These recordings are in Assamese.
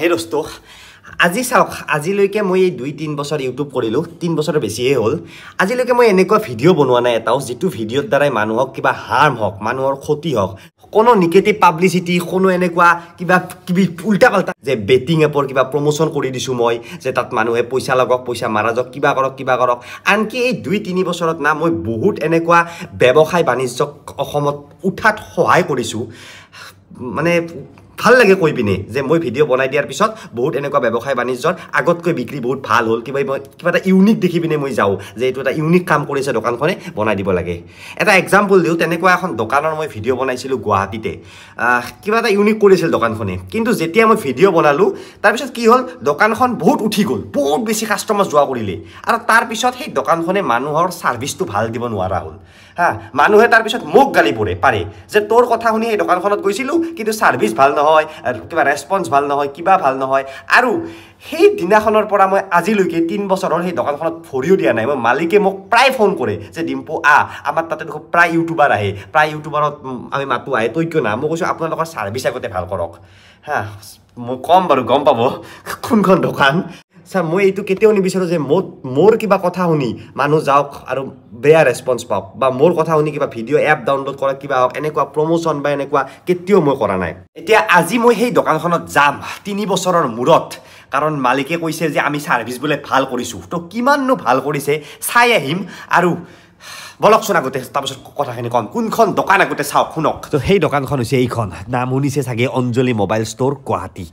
হে দোস্ত আজি চাওক আজিলৈকে মই এই দুই তিনি বছৰ ইউটিউব কৰিলোঁ তিনি বছৰ বেছিয়ে হ'ল আজিলৈকে মই এনেকুৱা ভিডিঅ' বনোৱা নাই এটাও যিটো ভিডিঅ'ৰ দ্বাৰাই মানুহক কিবা হাৰ্ম হওক মানুহৰ ক্ষতি হওক কোনো নিগেটিভ পাব্লিচিটি কোনো এনেকুৱা কিবা কিবি উল্টা পাল্টা যে বেটিং এপৰ কিবা প্ৰমোশ্যন কৰি দিছোঁ মই যে তাত মানুহে পইচা লগাওক পইচা মাৰা যাওক কিবা কৰক কিবা কৰক আনকি এই দুই তিনি বছৰত না মই বহুত এনেকুৱা ব্যৱসায় বাণিজ্যক অসমত উঠাত সহায় কৰিছোঁ মানে ভাল লাগে কৈ পিনে যে মই ভিডিঅ' বনাই দিয়াৰ পিছত বহুত এনেকুৱা ব্যৱসায় বাণিজ্যত আগতকৈ বিক্ৰী বহুত ভাল হ'ল কিবা কিবা এটা ইউনিক দেখি পিনে মই যাওঁ যে এইটো এটা ইউনিক কাম কৰিছে দোকানখনে বনাই দিব লাগে এটা এক্সাম্পল দিওঁ তেনেকুৱা এখন দোকানৰ মই ভিডিঅ' বনাইছিলোঁ গুৱাহাটীতে কিবা এটা ইউনিক কৰিছিল দোকানখনে কিন্তু যেতিয়া মই ভিডিঅ' বনালোঁ তাৰপিছত কি হ'ল দোকানখন বহুত উঠি গ'ল বহুত বেছি কাষ্টমাৰ যোৱা কৰিলে আৰু তাৰপিছত সেই দোকানখনে মানুহৰ ছাৰ্ভিচটো ভাল দিব নোৱাৰা হ'ল হা মানুহে তাৰপিছত মোক গালি পৰে পাৰে যে তোৰ কথা শুনি সেই দোকানখনত গৈছিলোঁ কিন্তু ছাৰ্ভিচ ভাল নহয় নহয় কিবা ৰেছপঞ্চ ভাল নহয় কিবা ভাল নহয় আৰু সেই দিনাখনৰ পৰা মই আজিলৈকে তিনি বছৰ হ'ল সেই দোকানখনত ভৰিও দিয়া নাই মই মালিকে মোক প্ৰায় ফোন কৰে যে ডিম্পু আহ আমাৰ তাতে দেখোন প্ৰায় ইউটিউবাৰ আহে প্ৰায় ইউটিউবাৰত আমি মাতো আহে তৈক্য নাই মই কৈছোঁ আপোনালোকৰ ছাৰ্ভিচ আগতে ভাল কৰক হা মই ক'ম বাৰু গম পাব কোনখন দোকান চা মই এইটো কেতিয়াও নিবিচাৰোঁ যে মোৰ মোৰ কিবা কথা শুনি মানুহ যাওক আৰু বেয়া ৰেচপঞ্চ পাওক বা মোৰ কথা শুনি কিবা ভিডিঅ' এপ ডাউনলোড কৰক কিবা হওক এনেকুৱা প্ৰমোশ্যন বা এনেকুৱা কেতিয়াও মই কৰা নাই এতিয়া আজি মই সেই দোকানখনত যাম তিনি বছৰৰ মূৰত কাৰণ মালিকে কৈছে যে আমি চাৰ্ভিচ বোলে ভাল কৰিছোঁ তো কিমাননো ভাল কৰিছে চাই আহিম আৰু বলকচোন আগতে তাৰপিছত কথাখিনি কম কোনখন দোকান আগতে চাওক শুনক তো সেই দোকানখন হৈছে এইখন নাম শুনিছে চাগে অঞ্জলি মোবাইল ষ্ট'ৰ গুৱাহাটী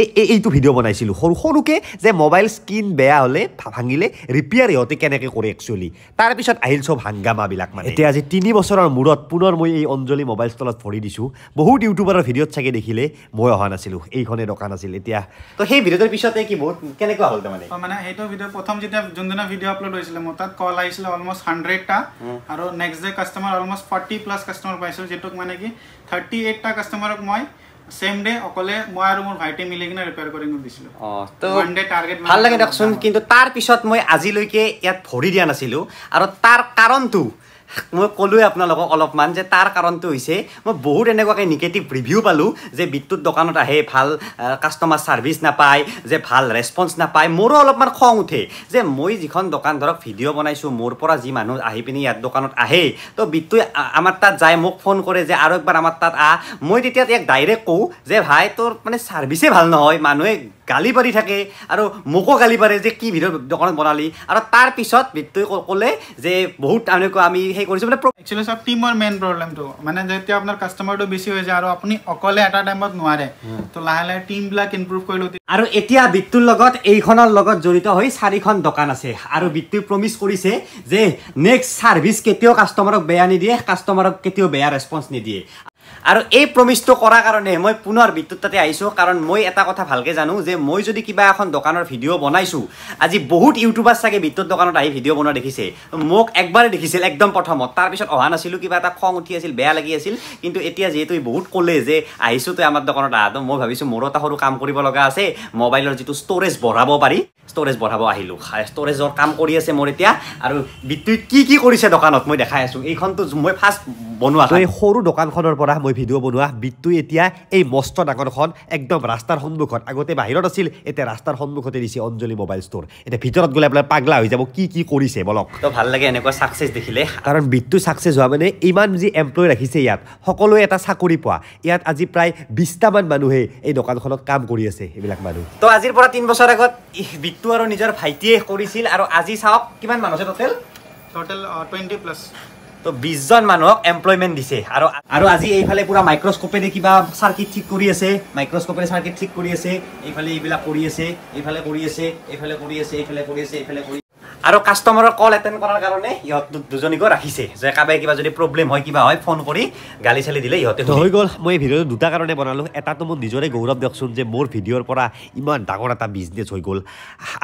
এই এইটো ভিডিঅ' বনাইছিলোঁ সৰু সৰুকে যে মোবাইল স্ক্ৰীণ বেয়া হ'লে ভাঙিলে ৰিপেয়াৰ সিহঁতে কেনেকৈ কৰে একচুৱেলি তাৰপিছত আহিল চব হাংগামাবিলাক মানে এতিয়া আজি তিনি বছৰৰ মূৰত পুনৰ মই এই অঞ্জলি মোবাইল ষ্ট'ৰত ভৰি দিছোঁ বহুত ইউটিউবাৰৰ ভিডিঅ'ত চাগে দেখিলে মই অহা নাছিলোঁ এইখনে দোকান আছিল এতিয়া তো সেই ভিডিঅ'টোৰ পিছতে কি বহুত কেনেকুৱা হ'ল তাৰমানে মানে সেইটো ভিডিঅ' প্ৰথম যেতিয়া যোনদিনা ভিডিঅ' আপলোড হৈছিলে মোৰ তাত কল আহিছিলে অলমষ্ট হাণ্ড্ৰেডটা আৰু next day customer almost forty plus customer পাইছিলোঁ যিটোক মানে কি থাৰ্টি এইটটা কাষ্টমাৰক মই ভাল লাগে দিয়কচোন কিন্তু তাৰ পিছত মই আজিলৈকে ইয়াত ভৰি দিয়া নাছিলোঁ আৰু তাৰ কাৰণটো মই ক'লোৱে আপোনালোকক অলপমান যে তাৰ কাৰণটো হৈছে মই বহুত এনেকুৱাকৈ নিগেটিভ ৰিভিউ পালোঁ যে বিদ্যুৎ দোকানত আহে ভাল কাষ্টমাৰ ছাৰ্ভিচ নাপায় যে ভাল ৰেচপঞ্চ নাপায় মোৰো অলপমান খং উঠে যে মই যিখন দোকান ধৰক ভিডিঅ' বনাইছোঁ মোৰ পৰা যি মানুহ আহি পিনি ইয়াত দোকানত আহে তো বিদ্যুৎ আমাৰ তাত যায় মোক ফোন কৰে যে আৰু একবাৰ আমাৰ তাত আহ মই তেতিয়া ইয়াক ডাইৰেক্ট কওঁ যে ভাই তোৰ মানে ছাৰ্ভিচে ভাল নহয় মানুহে গালি পাৰি থাকে আৰু মোকো গালি পাৰে যে কি ভিডিঅ' দোকানত বনালি আৰু তাৰপিছত বিদ্যুৎ ক'লে যে বহুত তেনেকুৱা আমি সেই কৰিছে বোলে একচুৱেলি চব টিমৰ মেইন প্ৰব্লেমটো মানে যেতিয়া আপোনাৰ কাষ্টমাৰটো বেছি হৈ যায় আৰু আপুনি অকলে এটা টাইমত নোৱাৰে তো লাহে লাহে টিমবিলাক ইম্প্ৰুভ কৰিলোঁ আৰু এতিয়া বিত্তুৰ লগত এইখনৰ লগত জড়িত হৈ চাৰিখন দোকান আছে আৰু বিত্তুৱে প্ৰমিছ কৰিছে যে নেক্সট ছাৰ্ভিচ কেতিয়াও কাষ্টমাৰক বেয়া নিদিয়ে কাষ্টমাৰক কেতিয়াও বেয়া ৰেচপঞ্চ নিদিয়ে আৰু এই প্ৰমিছটো কৰাৰ কাৰণে মই পুনৰ বিদ্যুৎ তাতে আহিছোঁ কাৰণ মই এটা কথা ভালকৈ জানো যে মই যদি কিবা এখন দোকানৰ ভিডিঅ' বনাইছোঁ আজি বহুত ইউটিউবাৰ চাগে বিদ্যুৎ দোকানত আহি ভিডিঅ' বনোৱা দেখিছে মোক একবাৰ দেখিছিল একদম প্ৰথমত তাৰপিছত অহা নাছিলোঁ কিবা এটা খং উঠি আছিল বেয়া লাগি আছিল কিন্তু এতিয়া যিহেতু বহুত ক'লে যে আহিছোঁ তই আমাৰ দোকানত আহ তো মই ভাবিছোঁ মোৰো এটা সৰু কাম কৰিব লগা আছে মোবাইলৰ যিটো ষ্ট'ৰেজ বঢ়াব পাৰি ষ্ট'ৰেজ বঢ়াব আহিলোঁ ষ্ট'ৰেজৰ কাম কৰি আছে মোৰ এতিয়া আৰু বিদ্যুৎ কি কি কৰিছে দোকানত মই দেখাই আছোঁ এইখনতো মই ফাৰ্ষ্ট বনোৱা এই সৰু দোকানখনৰ পৰা বন্ধুৱা মই ভিডিঅ' বনোৱা বিটটোৱে এতিয়া এই মস্ত ডাঙৰখন একদম ৰাস্তাৰ সন্মুখত আগতে বাহিৰত আছিল এতিয়া ৰাস্তাৰ সন্মুখতে দিছে অঞ্জলি মোবাইল ষ্ট'ৰ এতিয়া ভিতৰত গ'লে আপোনাৰ পাগলা হৈ যাব কি কি কৰিছে বলক তো ভাল লাগে এনেকুৱা ছাকচেছ দেখিলে কাৰণ বিটটো ছাকচেছ হোৱা মানে ইমান যি এমপ্লয় ৰাখিছে ইয়াত সকলোৱে এটা চাকৰি পোৱা ইয়াত আজি প্ৰায় বিছটামান মানুহে এই দোকানখনত কাম কৰি আছে এইবিলাক মানুহ তো আজিৰ পৰা তিনি বছৰ আগত বিটটো আৰু নিজৰ ভাইটিয়ে কৰিছিল আৰু আজি চাওক কিমান মানুহ আছে টোটেল তো বিশজন মানুহক এমপ্লয়মেন্ট দিছে আৰু আৰু আজি এইফালে পুৰা মাইক্ৰস্কোপেৰে কিবা চাৰ্কিট ঠিক কৰি আছে মাইক্ৰস্কোপেৰে চাৰ্কিট ঠিক কৰি আছে এইফালে এইবিলাক কৰি আছে এইফালে কৰি আছে এইফালে কৰি আছে এইফালে কৰি আছে এইফালে কৰি আৰু কাষ্টমাৰৰ কল এটেণ্ড কৰাৰ কাৰণে সিহঁত দুজনীকো ৰাখিছে যে কাবাই কিবা যদি প্ৰব্লেম হয় কিবা হয় ফোন কৰি গালি চালি দিলে ইহঁতে হৈ গ'ল মই এই ভিডিঅ'টো দুটা কাৰণে বনালোঁ এটাতো মোৰ নিজৰে গৌৰৱ দিয়কচোন যে মোৰ ভিডিঅ'ৰ পৰা ইমান ডাঙৰ এটা বিজনেছ হৈ গ'ল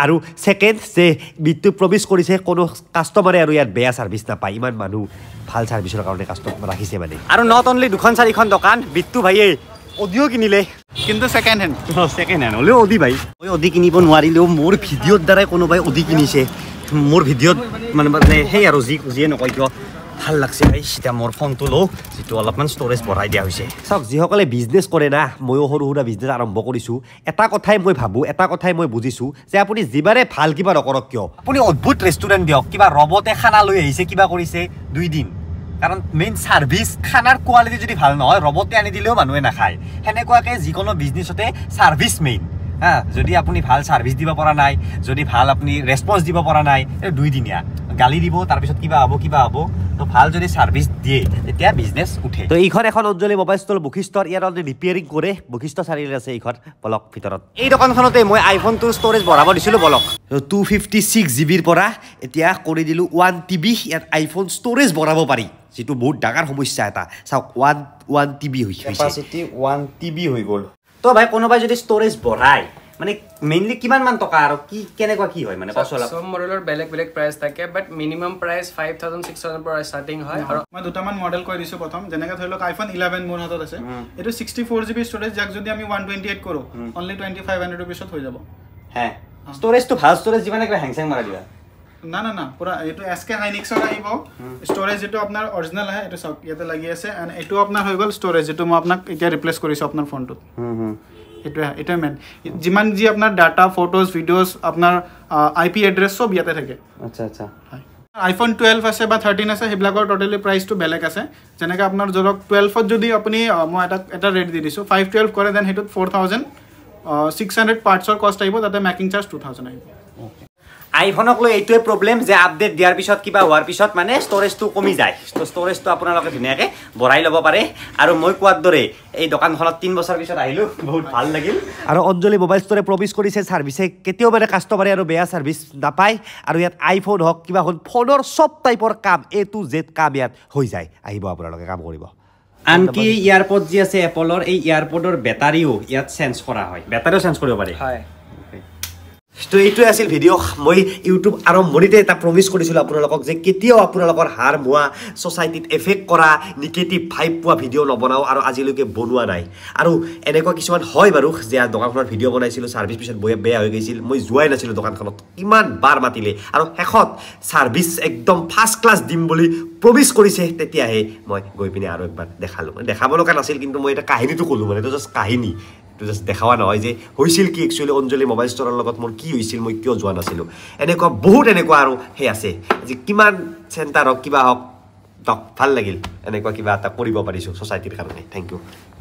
আৰু ছেকেণ্ড যে মৃত্যু প্ৰৱেশ কৰিছে কোনো কাষ্টমাৰে আৰু ইয়াত বেয়া ছাৰ্ভিছ নাপায় ইমান মানুহ ভাল ছাৰ্ভিছৰ কাৰণে কাষ্টমাৰ ৰাখিছে মানে আৰু নট অনলি দুখন চাৰিখন দোকান বিত্তু ভাইয়ে অডিঅ' কিনিলে কিন্তু ছেকেণ্ড হেণ্ড ছেকেণ্ড হেণ্ড হ'লেও অডি ভাই মই অডি কিনিব নোৱাৰিলেও মোৰ ভিডিঅ'ৰ দ্বাৰাই কোনোবাই অডি কিনিছে মোৰ ভিডিঅ'ত মানে মানে সেই আৰু যি যিয়ে নকয় কিয় ভাল লাগছে এই এতিয়া মোৰ ফোনটো লওঁ যিটো অলপমান ষ্ট'ৰেজ বঢ়াই দিয়া হৈছে চাওক যিসকলে বিজনেছ কৰে না ময়ো সৰু সুৰা বিজনেছ আৰম্ভ কৰিছোঁ এটা কথাই মই ভাবোঁ এটা কথাই মই বুজিছোঁ যে আপুনি যিবাৰে ভাল কিবা নকৰক কিয় আপুনি অদ্ভুত ৰেষ্টুৰেণ্ট দিয়ক কিবা ৰবতে খানা লৈ আহিছে কিবা কৰিছে দুই দিন কাৰণ মেইন চাৰ্ভিচ খানাৰ কোৱালিটি যদি ভাল নহয় ৰবতে আনি দিলেও মানুহে নাখায় সেনেকুৱাকৈ যিকোনো বিজনেছতে চাৰ্ভিচ মেইন হ্যাঁ যদি আপুনি ভাল সাৰ্ভিস দিব পৰা নাই যদি ভাল আপুনি ৰেসপন্স দিব পৰা নাই দুই দিনিয়া গালি দিব তাৰপিছত কিবা হ'ব কিবা হ'ব তো ভাল যদি সার্ভিস দিয়ে তেতিয়া বিজনেস উঠে তো এইখন এখন উজ্জ্বলী মোবাইল ষ্টল বুকিষ্টৰ ইয়াৰ ৰিপেয়াৰিং কৰে বুকিষ্ট চাৰিআলি আছে এইখন ব্লক ভিতৰত এই দোকানখনতে মই আইফোন টুৰ ষ্ট'ৰেজ বঢ়াব দিছিলোঁ ব্লক টু ফিফটি ছিক্স জিবিৰ পৰা এতিয়া কৰি দিলোঁ ওৱান টিবি ইয়াত আইফোন ষ্ট'ৰেজ বঢ়াব পাৰি যিটো বহুত ডাঙৰ সমস্যা এটা চাওক ওৱান ওৱান টিবি হৈছে ওৱান টিবি হৈ গ'ল তো ভাই কোনোবাই যদি ষ্ট'ৰেজ বঢ়ায় মানে মেইনলি কিমানমান টকা আৰু কি কেনেকুৱা কি হয় মানে চব মডেলৰ বেলেগ বেলেগ প্ৰাইচ থাকে but minimum price five thousand six thousand পৰা ষ্টাৰ্টিং হয় আৰু মই দুটামান মডেল কৈ দিছোঁ প্ৰথম যেনেকৈ ধৰি লওক আইফোন ইলেভেন মোৰ হাতত আছে এইটো ছিক্সটি ফ'ৰ জিবি ষ্ট'ৰেজ যাক যদি আমি ওৱান টুৱেণ্টি এইট কৰোঁ অনলি টুৱেণ্টি ফাইভ হাণ্ড্ৰেড ৰুপিছত হৈ যাব হে ষ্ট'ৰেজটো ভাল ষ্ট'ৰেজ যিমানে কিবা হেং চেং মাৰা দিয়া না না না পুৰা এটো এসকে হাইনিক্সৰ আহিব ষ্টোৰেজ এটো আপোনাৰ অৰিজিনেল আহে এটো সব ইয়াতে লাগি আছে এণ্ড এটো আপোনাৰ হৈ গ'ল ষ্টোৰেজ এটো মই আপোনাক এতিয়া ৰিপ্লেছ কৰিছোঁ আপোনাৰ ফোনটোত এইটোৱে এইটোৱে মেইন যিমান যি আপোনাৰ ডাটা ফটোজ ভিডিঅ'জ আপোনাৰ আই পি এড্ৰেছ চব ইয়াতে থাকে আচ্ছা আচ্ছা আইফোন টুৱেলভ আছে বা থাৰ্টিন আছে সেইবিলাকৰ টোটেলি প্ৰাইচটো বেলেগ আছে যেনেকৈ আপোনাৰ ধৰক টুৱেলভত যদি আপুনি মই এটা এটা ৰেট দি দিছোঁ ফাইভ টুৱেলভ কৰে দেন সেইটোত ফ'ৰ থাউজেণ্ড ছিক্স হাণ্ড্ৰেড পাৰ্টছৰ কষ্ট আহিব তাতে মেকিং চাৰ্জ টু থাউজেণ্ড আহিব আইফোনক লৈ এইটোৱে প্ৰব্লেম যে আপডেট দিয়াৰ পিছত কিবা হোৱাৰ পিছত মানে ষ্ট'ৰেজটো কমি যায় ত' ষ্ট'ৰেজটো আপোনালোকে ধুনীয়াকৈ বঢ়াই ল'ব পাৰে আৰু মই কোৱাৰ দৰে এই দোকানখনত তিনি বছৰ পিছত আহিলোঁ বহুত ভাল লাগিল আৰু অঞ্জলি মোবাইল ষ্ট'ৰে প্ৰৱেশ কৰিছে ছাৰ্ভিছে কেতিয়াও মানে কাষ্টমাৰে আৰু বেয়া ছাৰ্ভিচ নাপায় আৰু ইয়াত আইফোন হওক কিবা হ'ল ফোনৰ চব টাইপৰ কাম এ টু জেড কাম ইয়াত হৈ যায় আহিব আপোনালোকে কাম কৰিব আনকি ইয়াৰপড যি আছে এপলৰ এই ইয়াৰপডৰ বেটাৰীও ইয়াত চেঞ্জ কৰা হয় বেটাৰীও চেঞ্জ কৰিব পাৰি হয় তো এইটোৱে আছিল ভিডিঅ' মই ইউটিউব আৰম্ভণিতে এটা প্ৰমিছ কৰিছিলোঁ আপোনালোকক যে কেতিয়াও আপোনালোকৰ হাৰ মোৱা ছ'চাইটিত এফেক্ট কৰা নিগেটিভ ভাইভ পোৱা ভিডিঅ' নবনাওঁ আৰু আজিলৈকে বনোৱা নাই আৰু এনেকুৱা কিছুমান হয় বাৰু যে দোকানখনত ভিডিঅ' বনাইছিলোঁ ছাৰ্ভিছ পিছত বেয়া হৈ গৈছিল মই যোৱাই নাছিলোঁ দোকানখনত বাৰ মাতিলে আৰু শেষত ছাৰ্ভিচ একদম ফাৰ্ষ্ট ক্লাছ দিম বুলি প্ৰমিছ কৰিছে তেতিয়াহে মই গৈ পিনে আৰু একবাৰ দেখালোঁ দেখাব লগা নাছিল কিন্তু মই এটা কাহিনীটো ক'লোঁ মানে এইটো জাষ্ট কাহিনী জাষ্ট দেখাবা নহয় যে হৈছিল কি একচুৱেলি অঞ্জলি মোবাইল ষ্ট'ৰৰ লগত মোৰ কি হৈছিল মই কিয় যোৱা নাছিলোঁ এনেকুৱা বহুত এনেকুৱা আৰু সেই আছে যে কিমান চেণ্টাৰ হওক কিবা হওক ভাল লাগিল এনেকুৱা কিবা এটা কৰিব পাৰিছোঁ ছ'চাইটিৰ কাৰণে থেংক ইউ